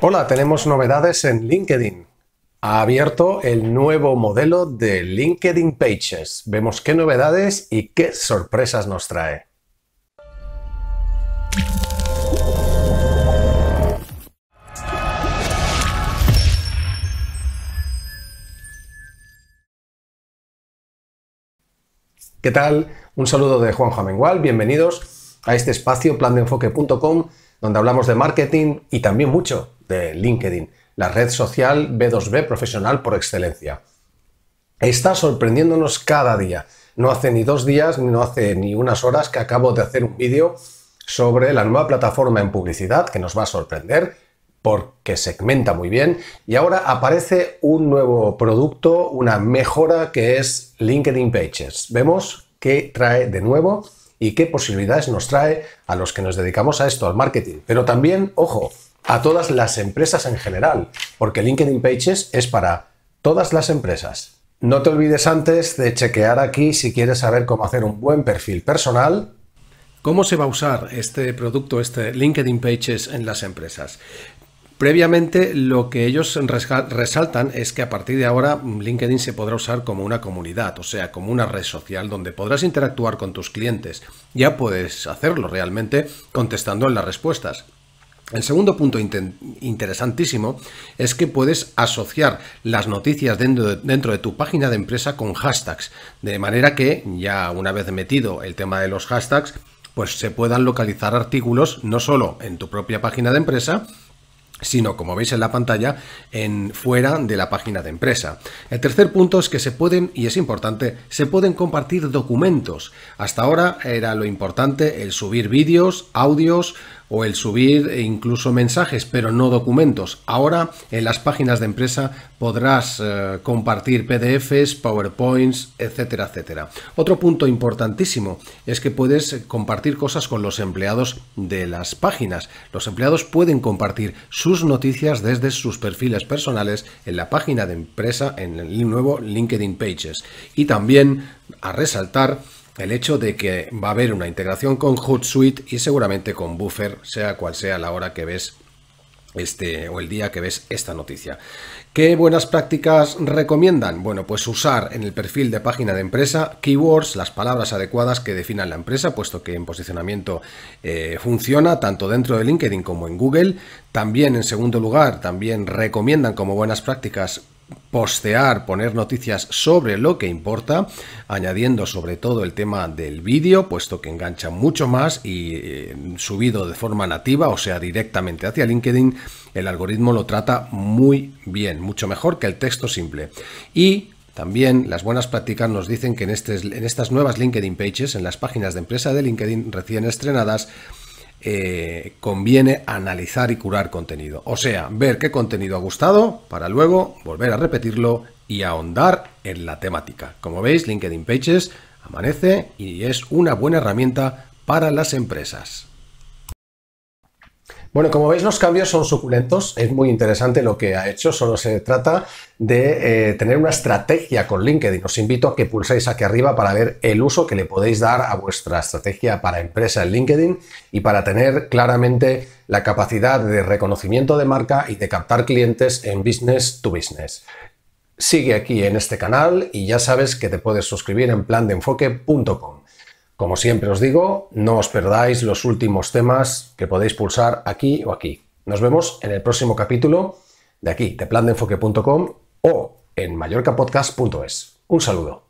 Hola, tenemos novedades en LinkedIn. Ha abierto el nuevo modelo de LinkedIn Pages. Vemos qué novedades y qué sorpresas nos trae. ¿Qué tal? Un saludo de juan jamengual bienvenidos a este espacio plandeenfoque.com donde hablamos de marketing y también mucho de LinkedIn, la red social B2B profesional por excelencia. Está sorprendiéndonos cada día. No hace ni dos días, no hace ni unas horas que acabo de hacer un vídeo sobre la nueva plataforma en publicidad que nos va a sorprender porque segmenta muy bien y ahora aparece un nuevo producto, una mejora que es LinkedIn Pages. Vemos qué trae de nuevo y qué posibilidades nos trae a los que nos dedicamos a esto, al marketing. Pero también, ojo, a todas las empresas en general, porque LinkedIn Pages es para todas las empresas. No te olvides antes de chequear aquí si quieres saber cómo hacer un buen perfil personal. ¿Cómo se va a usar este producto, este LinkedIn Pages en las empresas? Previamente lo que ellos resaltan es que a partir de ahora mm, LinkedIn se podrá usar como una comunidad, o sea, como una red social donde podrás interactuar con tus clientes. Ya puedes hacerlo realmente contestando en las respuestas. El segundo punto interesantísimo es que puedes asociar las noticias dentro de, tu página de empresa con hashtags, de manera que ya una vez metido el tema de los hashtags, pues se puedan localizar artículos no solo en tu propia página de empresa, sino como veis en la pantalla, en fuera de la página de empresa. El tercer punto es que se pueden, y es importante, se pueden compartir documentos. Hasta ahora era lo importante el subir vídeos, audios, o el subir e incluso mensajes, pero no documentos. Ahora en las páginas de empresa podrás eh, compartir PDFs, PowerPoints, etcétera, etcétera. Otro punto importantísimo es que puedes compartir cosas con los empleados de las páginas. Los empleados pueden compartir sus noticias desde sus perfiles personales en la página de empresa en el nuevo LinkedIn Pages. Y también, a resaltar, el hecho de que va a haber una integración con Hootsuite y seguramente con Buffer, sea cual sea la hora que ves este o el día que ves esta noticia. ¿Qué buenas prácticas recomiendan? Bueno, pues usar en el perfil de página de empresa keywords, las palabras adecuadas que definan la empresa, puesto que en posicionamiento eh, funciona tanto dentro de LinkedIn como en Google. También, en segundo lugar, también recomiendan como buenas prácticas postear, poner noticias sobre lo que importa, añadiendo sobre todo el tema del vídeo, puesto que engancha mucho más y eh, subido de forma nativa, o sea, directamente hacia LinkedIn, el algoritmo lo trata muy bien, mucho mejor que el texto simple. Y también las buenas prácticas nos dicen que en, este, en estas nuevas LinkedIn Pages, en las páginas de empresa de LinkedIn recién estrenadas, eh, conviene analizar y curar contenido. O sea, ver qué contenido ha gustado para luego volver a repetirlo y ahondar en la temática. Como veis, LinkedIn Pages amanece y es una buena herramienta para las empresas. Bueno, como veis los cambios son suculentos, es muy interesante lo que ha hecho, solo se trata de eh, tener una estrategia con LinkedIn. Os invito a que pulséis aquí arriba para ver el uso que le podéis dar a vuestra estrategia para empresa en LinkedIn y para tener claramente la capacidad de reconocimiento de marca y de captar clientes en business to business. Sigue aquí en este canal y ya sabes que te puedes suscribir en plandeenfoque.com. Como siempre os digo, no os perdáis los últimos temas que podéis pulsar aquí o aquí. Nos vemos en el próximo capítulo de aquí, de plandenfoque.com o en mallorcapodcast.es. Un saludo.